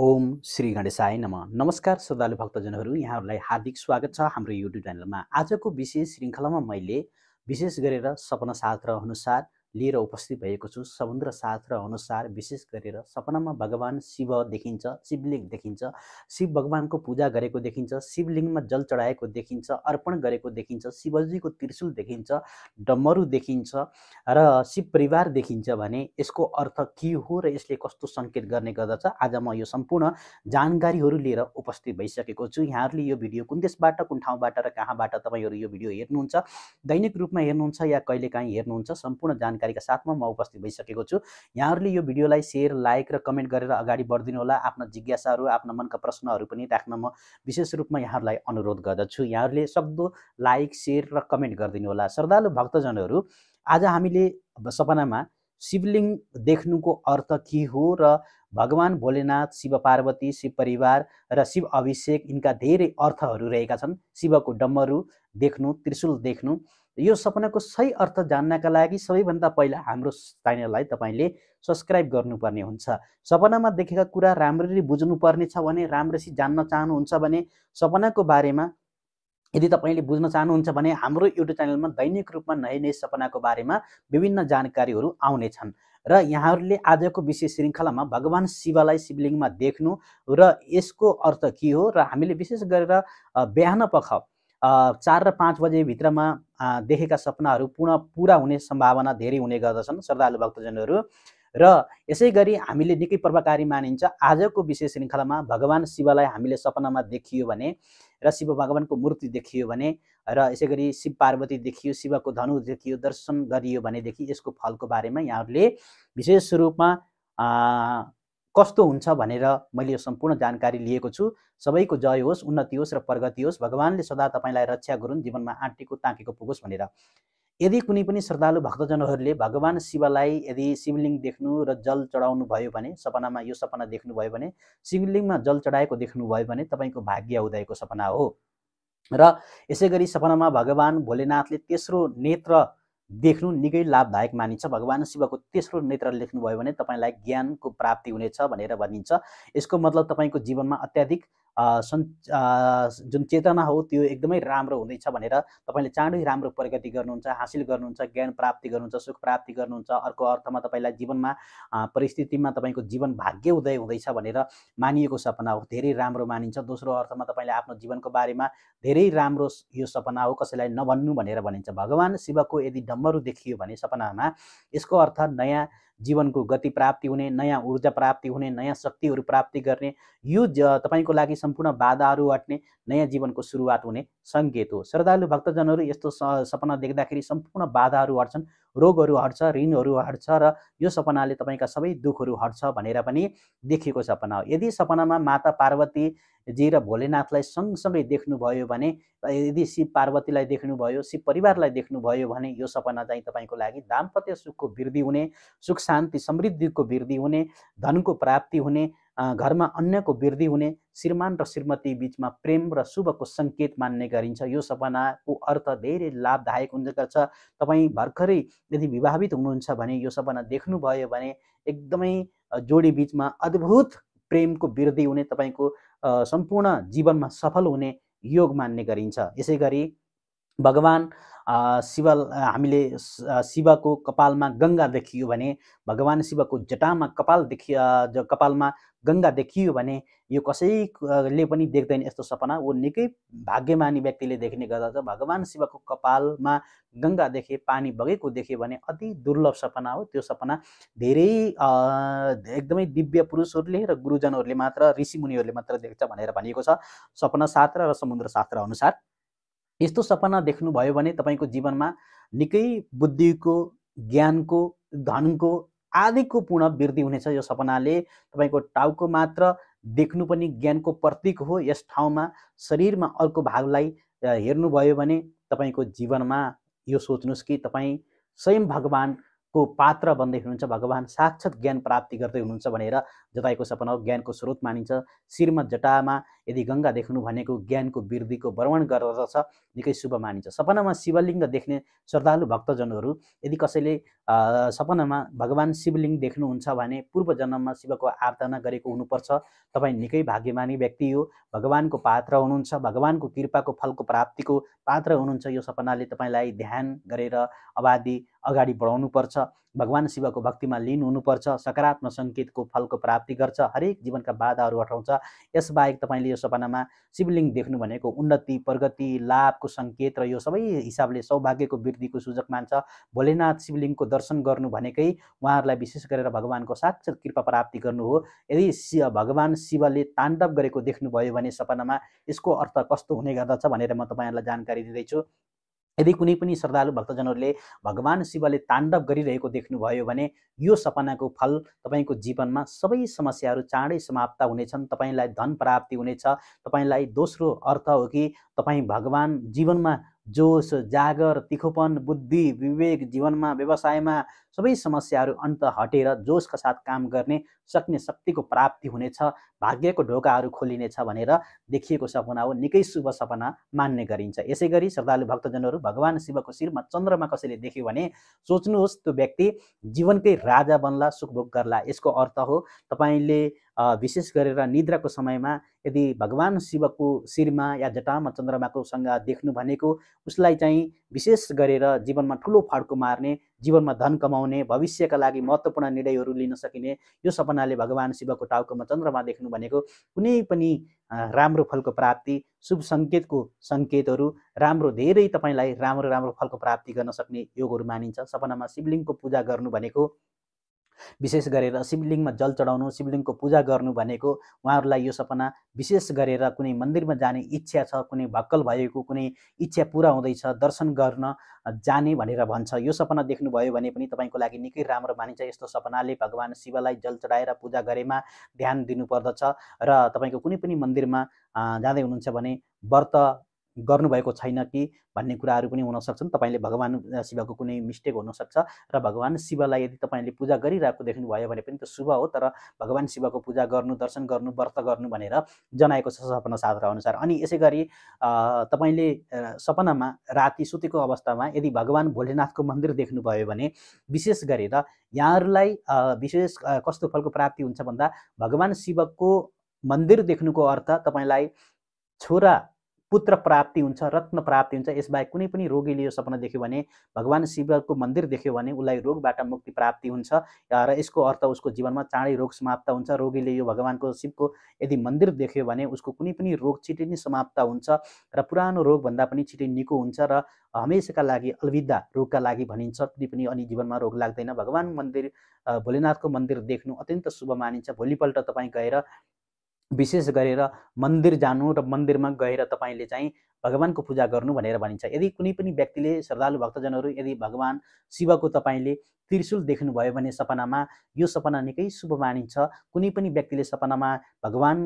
ओम श्री गणेशाय नम नमस्कार श्रद्धालु भक्तजनहरू यहाँहरूलाई हार्दिक स्वागत छ हाम्रो युट्युब च्यानलमा आजको विशेष श्रृङ्खलामा मैले विशेष गरेर सपना शास्त्र अनुसार लिएर उपस्थित भएको छु समुद्र शास्त्र अनुसार विशेष गरेर सपनामा भगवान् शिव देखिन्छ शिवलिङ्ग देखिन्छ शिव भगवान्को पूजा गरेको देखिन्छ शिवलिङ्गमा जल चढाएको देखिन्छ अर्पण गरेको देखिन्छ शिवजीको त्रिशुल देखिन्छ डमरु देखिन्छ र शिव परिवार देखिन्छ भने यसको अर्थ के हो र यसले कस्तो सङ्केत गर्ने गर्दछ आज म यो सम्पूर्ण जानकारीहरू लिएर उपस्थित भइसकेको छु यहाँहरूले यो भिडियो कुन देशबाट कुन ठाउँबाट र कहाँबाट तपाईँहरू यो भिडियो हेर्नुहुन्छ दैनिक रूपमा हेर्नुहुन्छ या कहिलेकाहीँ हेर्नुहुन्छ सम्पूर्ण जानकारी जानकारीका साथमा म उपस्थित भइसकेको छु यहाँहरूले यो भिडियोलाई सेयर लाइक र कमेन्ट गरेर अगाडि बढिदिनु होला आफ्ना जिज्ञासाहरू आफ्ना मनका प्रश्नहरू पनि राख्न म विशेष रूपमा यहाँहरूलाई अनुरोध गर्दछु यहाँहरूले सक्दो लाइक सेयर र कमेन्ट गरिदिनु होला श्रद्धालु भक्तजनहरू आज हामीले सपनामा शिवलिङ्ग देख्नुको अर्थ के हो र भगवान् भोलेनाथ शिव पार्वती शिव परिवार र शिव अभिषेक यिनका धेरै अर्थहरू रहेका छन् शिवको डम्बरू देख्नु त्रिशुल देख्नु यो सपनाको सही अर्थ जान्नका लागि सबैभन्दा पहिला हाम्रो च्यानललाई तपाईँले सब्सक्राइब गर्नुपर्ने हुन्छ सपनामा देखेका कुरा राम्ररी बुझ्नुपर्ने छ भने राम्ररी जान्न चाहनुहुन्छ भने सपनाको बारेमा यदि तपाईँले बुझ्न चाहनुहुन्छ भने हाम्रो युट्युब च्यानलमा दैनिक रूपमा नयाँ नयाँ सपनाको बारेमा विभिन्न जानकारीहरू आउनेछन् र यहाँहरूले आजको विशेष श्रृङ्खलामा भगवान् शिवलाई शिवलिङ्गमा देख्नु र यसको अर्थ के हो र हामीले विशेष गरेर बिहान पख चार र पाँच बजेभित्रमा देखेका सपनाहरू पुनः पुरा हुने सम्भावना धेरै हुने गर्दछन् श्रद्धालु भक्तजनहरू र यसै गरी हामीले निकै प्रभावकारी मानिन्छ आजको विशेष श्रृङ्खलामा भगवान् शिवलाई हामीले सपनामा देखियो भने र शिव भगवान्को मूर्ति देखियो भने र यसै गरी शिव पार्वती देखियो शिवको धनु देखियो दर्शन गरियो भनेदेखि यसको फलको बारेमा यहाँहरूले विशेष रूपमा कस्तो हुन्छ भनेर मैले यो सम्पूर्ण जानकारी लिएको छु सबैको जय होस् उन्नति होस् र प्रगति होस् भगवान्ले सदा तपाईँलाई रक्षा गरून् जीवनमा आँटेको ताकेको पुगोस् भनेर यदि कुनै पनि श्रद्धालु भक्तजनहरूले भगवान् शिवलाई यदि शिवलिङ्ग देख्नु र जल चढाउनु भयो भने सपनामा यो सपना देख्नुभयो भने शिवलिङमा जल चढाएको देख्नुभयो भने तपाईँको भाग्य उदयको सपना हो र यसै गरी सपनामा भगवान् भोलेनाथले तेस्रो नेत्र देख्नु निकै लाभदायक मानिन्छ भगवान् शिवको तेस्रो नेत्र लेख्नुभयो भने तपाईँलाई ज्ञानको प्राप्ति हुनेछ भनेर भनिन्छ यसको मतलब तपाईँको जीवनमा अत्याधिक सन् जुन चेतना हो त्यो एकदमै राम्रो हुँदैछ भनेर तपाईँले चाँडै राम्रो प्रगति गर्नुहुन्छ हासिल गर्नुहुन्छ ज्ञान प्राप्ति गर्नुहुन्छ सुख प्राप्ति गर्नुहुन्छ अर्को अर्थमा तपाईँलाई जीवनमा परिस्थितिमा तपाईँको जीवन भाग्य उदय हुँदैछ भनेर मानिएको सपना हो धेरै राम्रो मानिन्छ दोस्रो अर्थमा तपाईँले आफ्नो जीवनको बारेमा धेरै राम्रो यो सपना हो कसैलाई नभन्नु भनेर भनिन्छ भगवान् शिवको यदि डम्बरू देखियो भने सपनामा यसको अर्थ नयाँ जीवनको गति प्राप्ति हुने नयाँ ऊर्जा प्राप्ति हुने नयाँ शक्तिहरू प्राप्ति गर्ने यो तपाईँको लागि सम्पूर्ण बाधाहरू हट्ने नयाँ जीवनको सुरुवात हुने सङ्केत हो श्रद्धालु भक्तजनहरू यस्तो सपना देख्दाखेरि सम्पूर्ण बाधाहरू हट्छन् रोगहरू हट्छ ऋणहरू हट्छ र यो सपनाले तपाईँका सबै दुःखहरू हट्छ भनेर पनि देखिएको सपना हो यदि सपनामा माता पार्वती जी र भोलेनाथलाई सँगसँगै देख्नुभयो भने यदि शिव पार्वतीलाई देख्नुभयो शिव परिवारलाई देख्नुभयो भने यो सपना चाहिँ तपाईँको लागि दाम्पत्य सुखको वृद्धि हुने सुख शान्ति समृद्धिको वृद्धि हुने धनको प्राप्ति हुने घरमा अन्यको वृद्धि हुने श्रीमान र श्रीमती बिचमा प्रेम र शुभको सङ्केत मान्ने गरिन्छ यो सपनाको अर्थ धेरै लाभदायक हुने गर्छ तपाईँ भर्खरै यदि विवाहित हुनुहुन्छ भने यो सपना देख्नुभयो भने एकदमै जोडी बिचमा अद्भुत प्रेमको वृद्धि हुने तपाईँको सम्पूर्ण जीवनमा सफल हुने योग मान्ने गरिन्छ यसै गरी भगवान् शिव हामीले शिवको कपालमा गङ्गा देखियो भने भगवान् शिवको जटामा कपाल देखियो कपालमा गङ्गा देखियो भने यो कसैले पनि देख्दैन यस्तो सपना ऊ निकै भाग्यमानी व्यक्तिले देख्ने गर्दछ भगवान् शिवको कपालमा गङ्गा देखे पानी बगेको देखे भने अति दुर्लभ सपना हो त्यो सपना धेरै एकदमै दिव्य पुरुषहरूले र गुरुजनहरूले मात्र ऋषिमुनिहरूले मात्र देख्छ भनेर भनिएको छ सपना शास्त्र र समुद्र शास्त्र अनुसार यस्तो सपना देख्नुभयो भने तपाईँको जीवनमा निकै बुद्धिको ज्ञानको धनको आदिको पूर्ण वृद्धि हुनेछ यो सपनाले तपाईँको टाउको मात्र देख्नु पनि ज्ञानको प्रतीक हो यस ठाउँमा शरीरमा अर्को भागलाई हेर्नुभयो भने तपाईँको जीवनमा यो सोच्नुहोस् कि तपाईँ स्वयं भगवानको पात्र बन्दै हुनुहुन्छ भगवान् साक्षात् ज्ञान प्राप्ति गर्दै हुनुहुन्छ भनेर जताएको सपना हो ज्ञानको स्रोत मानिन्छ श्रीमद् जटामा यदि गङ्गा देख्नु भनेको ज्ञानको वृद्धिको वर्णन गर्दछ निकै शुभ मानिन्छ सपनामा शिवलिङ्ग देख्ने श्रद्धालु भक्तजनहरू यदि कसैले सपनामा भगवान् शिवलिङ्ग देख्नुहुन्छ भने पूर्व जन्ममा शिवको आराधना गरेको हुनुपर्छ तपाईँ निकै भाग्यमानी व्यक्ति हो भगवान्को पात्र हुनुहुन्छ भगवान्को कृपाको फलको प्राप्तिको पात्र हुनुहुन्छ यो सपनाले तपाईँलाई ध्यान गरेर अबाधि अगाडि बढाउनुपर्छ भगवान् शिवको भक्तिमा लिन हुनुपर्छ सकारात्मक सङ्केतको फलको प्राप्ति गर्छ हरेक जीवनका बाधाहरू हटाउँछ यसबाहेक तपाईँले यो सपनामा शिवलिङ्ग देख्नु भनेको उन्नति प्रगति लाभको सङ्केत र यो सबै हिसाबले सौभाग्यको वृद्धिको सुजक मान्छ भोलेनाथ शिवलिङ्गको दर्शन गर्नु भनेकै उहाँहरूलाई विशेष गरेर भगवान्को साक्षात कृपा प्राप्ति गर्नु हो यदि शिव भगवान् शिवले ताण्डव गरेको देख्नुभयो भने सपनामा यसको अर्थ कस्तो हुने गर्दछ भनेर म तपाईँहरूलाई जानकारी दिँदैछु यदि कुनै पनि श्रद्धालु भक्तजनहरूले भगवान् शिवले ताण्डव गरिरहेको देख्नुभयो भने यो सपनाको फल तपाईँको जीवनमा सबै समस्याहरू चाँडै समाप्त हुनेछन् तपाईँलाई धन प्राप्ति हुनेछ तपाईँलाई दोस्रो अर्थ हो कि तपाईँ भगवान् जीवनमा जोस जागर तिखोपन बुद्धि विवेक जीवनमा व्यवसायमा सबै समस्याहरू अन्त हटेर जोसका साथ काम गर्ने सक्ने शक्तिको प्राप्ति हुनेछ भाग्यको ढोकाहरू खोलिनेछ भनेर देखिएको सपना हो निकै शुभ सपना मान्ने गरिन्छ यसै गरी श्रद्धालु भक्तजनहरू भगवान् शिवको शिरमा चन्द्रमा कसैले देख्यो भने सोच्नुहोस् त्यो व्यक्ति जीवनकै राजा बन्ला सुखभोग गर्ला यसको अर्थ हो तपाईँले विशेष गरेर निद्राको समयमा यदि भगवान् शिवको शिरमा या जटामा चन्द्रमाको चन्द्रमाकोसँग देख्नु भनेको उसलाई चाहिँ विशेष गरेर जीवनमा ठुलो फाड्को मार्ने जीवनमा धन कमाउने भविष्यका लागि महत्त्वपूर्ण निर्णयहरू लिन सकिने यो सपनाले भगवान् शिवको टाउकोमा चन्द्रमा देख्नु भनेको कुनै पनि राम्रो फलको प्राप्ति शुभ सङ्केतको सङ्केतहरू राम्रो धेरै तपाईँलाई राम्रो राम्रो फलको प्राप्ति गर्न सक्ने योगहरू मानिन्छ सपनामा शिवलिङ्गको पूजा गर्नु भनेको विशेष गरेर शिवलिङ्गमा जल चढाउनु शिवलिङ्गको पूजा गर्नु भनेको उहाँहरूलाई यो सपना विशेष गरेर कुनै मन्दिरमा जाने इच्छा छ कुनै भक्कल भएको कुनै इच्छा पुरा हुँदैछ दर्शन गर्न जाने भनेर भन्छ यो सपना देख्नुभयो भने पनि तपाईँको लागि निकै राम्रो मानिन्छ यस्तो सपनाले भगवान् शिवलाई जल चढाएर पूजा गरेमा ध्यान दिनुपर्दछ र तपाईँको कुनै पनि मन्दिरमा जाँदै हुनुहुन्छ भने व्रत गर्नुभएको छैन कि भन्ने कुराहरू पनि हुनसक्छन् तपाईँले भगवान् शिवको कुनै मिस्टेक हुनसक्छ र भगवान् शिवलाई यदि तपाईँले पूजा गरिरहेको देख्नुभयो भने पनि त शुभ हो तर भगवान् शिवको पूजा गर्नु दर्शन गर्नु व्रत गर्नु भनेर जनाएको छ सपना शास्त्र अनुसार अनि यसै गरी तपाईँले सपनामा राति सुतेको अवस्थामा यदि भगवान् भोलेनाथको मन्दिर देख्नुभयो भने विशेष गरेर यहाँहरूलाई विशेष कस्तो फलको प्राप्ति हुन्छ भन्दा भगवान् शिवको मन्दिर देख्नुको अर्थ तपाईँलाई छोरा पुत्र प्राप्ति हुन्छ रत्न प्राप्ति हुन्छ यसबाहेक कुनै पनि रोगीले यो सपना देख्यो भने भगवान् शिवको मन्दिर देख्यो भने उसलाई रोगबाट मुक्ति प्राप्ति हुन्छ र यसको अर्थ उसको जीवनमा चाँडै रोग समाप्त हुन्छ रोगीले यो भगवान्को शिवको यदि मन्दिर देख्यो भने उसको कुनै पनि रोग छिटै नै समाप्त हुन्छ र पुरानो रोगभन्दा पनि छिटै निको हुन्छ र हमेसाका लागि अलविदा रोगका लागि भनिन्छ कुनै पनि अनि जीवनमा रोग लाग्दैन भगवान् मन्दिर भोलेनाथको मन्दिर देख्नु अत्यन्त शुभ मानिन्छ भोलिपल्ट तपाईँ गएर विशेष गरेर मन्दिर जानु र मन्दिरमा गएर तपाईँले चाहिँ भगवान्को पूजा गर्नु भनेर भनिन्छ यदि कुनै पनि व्यक्तिले श्रद्धालु भक्तजनहरू यदि भगवान् शिवको तपाईँले त्रिशुल देख्नुभयो भने सपनामा यो सपना निकै शुभ मानिन्छ कुनै पनि व्यक्तिले सपनामा भगवान्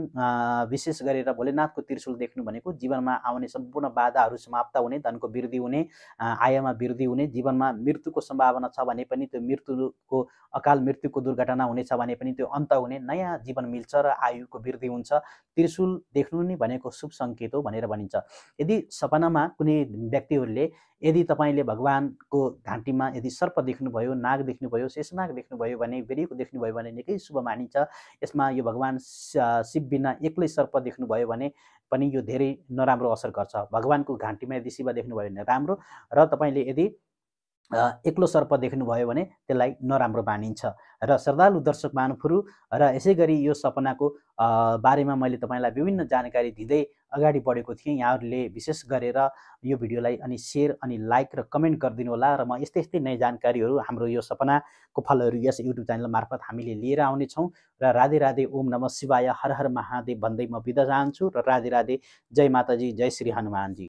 विशेष गरेर भोलेनाथको त्रिशुल देख्नु भनेको जीवनमा आउने सम्पूर्ण बाधाहरू समाप्त हुने धनको वृद्धि हुने आयमा वृद्धि हुने जीवनमा मृत्युको सम्भावना छ भने पनि त्यो मृत्युको अकाल मृत्युको दुर्घटना हुनेछ भने पनि त्यो अन्त हुने नयाँ जीवन मिल्छ र आयुको वृद्धि हुन्छ त्रिशुल देख्नु नै भनेको शुभ सङ्केत हो भनेर भनिन्छ यदि सपनामा कुनै व्यक्तिहरूले यदि तपाईँले भगवान्को घाँटीमा यदि सर्प देख्नुभयो नाग देख्नुभयो शेषनाग देख्नुभयो भने बेरिएको देख्नुभयो भने निकै शुभ मानिन्छ यसमा यो भगवान् शिव बिना एक्लै सर्प देख्नुभयो भने पनि यो धेरै नराम्रो असर गर्छ भगवान्को घाँटीमा यदि शिव देख्नुभयो भने राम्रो र तपाईँले यदि एक्लो सर्प देख्नुभयो भने त्यसलाई नराम्रो मानिन्छ र श्रद्धालु दर्शक मानुफुरु र यसै गरी यो सपनाको बारेमा मैले तपाईँलाई विभिन्न जानकारी दिँदै अगाडि बढेको थिएँ यहाँहरूले विशेष गरेर यो भिडियोलाई अनि सेयर अनि लाइक र कमेन्ट गरिदिनु होला र म यस्तै यस्तै नयाँ जानकारीहरू हाम्रो यो सपनाको फलहरू यस युट्युब च्यानल मार्फत हामीले लिएर आउनेछौँ र राधे राधे ओम नम शिवाय हर हर महादेव भन्दै म बिदा चाहन्छु र राधे राधे जय माताजी जय श्री हनुमानजी